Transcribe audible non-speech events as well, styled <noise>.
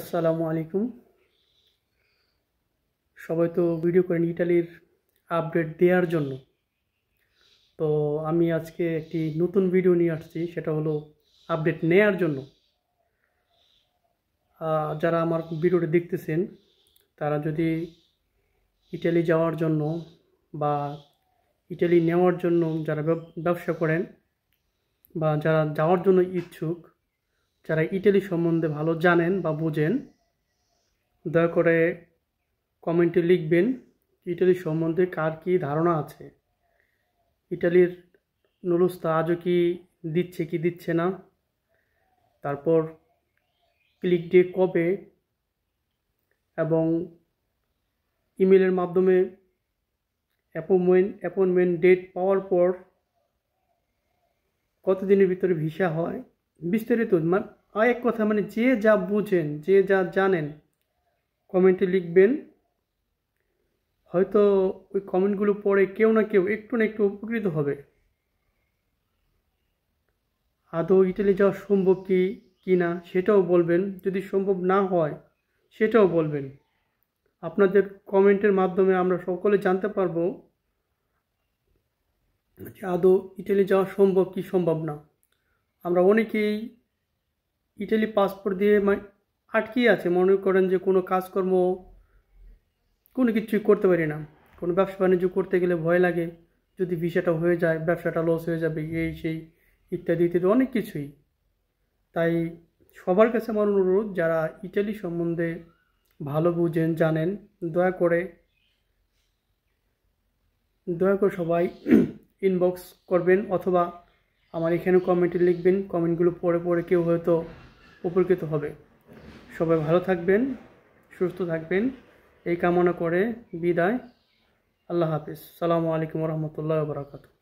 আসসালামু আলাইকুম সবাই তো ভিডিও করেন ইটালির আপডেট দেওয়ার জন্য তো আমি আজকে একটি নতুন ভিডিও নিয়ে আসছি সেটা হলো আপডেট নেয়ার জন্য যারা আমার ভিডিওটা দেখতেছেন তারা যদি ইটালি যাওয়ার জন্য বা ইটালি নেওয়ার জন্য যারা ব্যবসা করেন বা যারা যাওয়ার জন্য ইচ্ছুক যারা ইটালি সম্বন্ধে ভালো জানেন বা বোঝেন দয়া করে কমেন্টে লিখবেন ইটালি সম্বন্ধে কার কি ধারণা আছে ইটালির নুরুস্তা আজও কি দিচ্ছে কি দিচ্ছে না তারপর ক্লিক ডে কবে এবং ইমেলের মাধ্যমে অ্যাপয়েন্টমেন্ট অ্যাপয়েন্টমেন্ট ডেট পাওয়ার পর কতদিনের ভিতরে ভিসা হয় বিস্তারিত এক কথা মানে যে যা বুঝেন যে যা জানেন কমেন্টে লিখবেন হয়তো ওই কমেন্টগুলো পড়ে কেউ না কেউ একটু না একটু উপকৃত হবে আদৌ ইটালি যাওয়া সম্ভব কি কি না সেটাও বলবেন যদি সম্ভব না হয় সেটাও বলবেন আপনাদের কমেন্টের মাধ্যমে আমরা সকলে জানতে পারবো যে আদৌ ইটালি যাওয়া সম্ভব কি সম্ভব না আমরা অনেকেই ইটালি পাসপোর্ট দিয়ে আটকিয়ে আছে মনে করেন যে কোনো কাজকর্ম কোনো কিছুই করতে পারি না কোনো ব্যবসা বাণিজ্য করতে গেলে ভয় লাগে যদি ভিসাটা হয়ে যায় ব্যবসাটা লস হয়ে যাবে এই সেই ইত্যাদি ইত্যাদি অনেক কিছুই তাই সবার কাছে আমার অনুরোধ যারা ইটালি সম্বন্ধে ভালো বুঝেন জানেন দয়া করে দয়া করে সবাই ইনবক্স <clears throat> করবেন অথবা আমার এখানে কমেন্টে লিখবেন কমেন্টগুলো পড়ে পড়ে কেউ হয়তো উপকৃত হবে সবাই ভালো থাকবেন সুস্থ থাকবেন এই কামনা করে বিদায় আল্লাহ হাফিজ সালামু আলাইকুম রহমতুল্লাহ বারাকাতু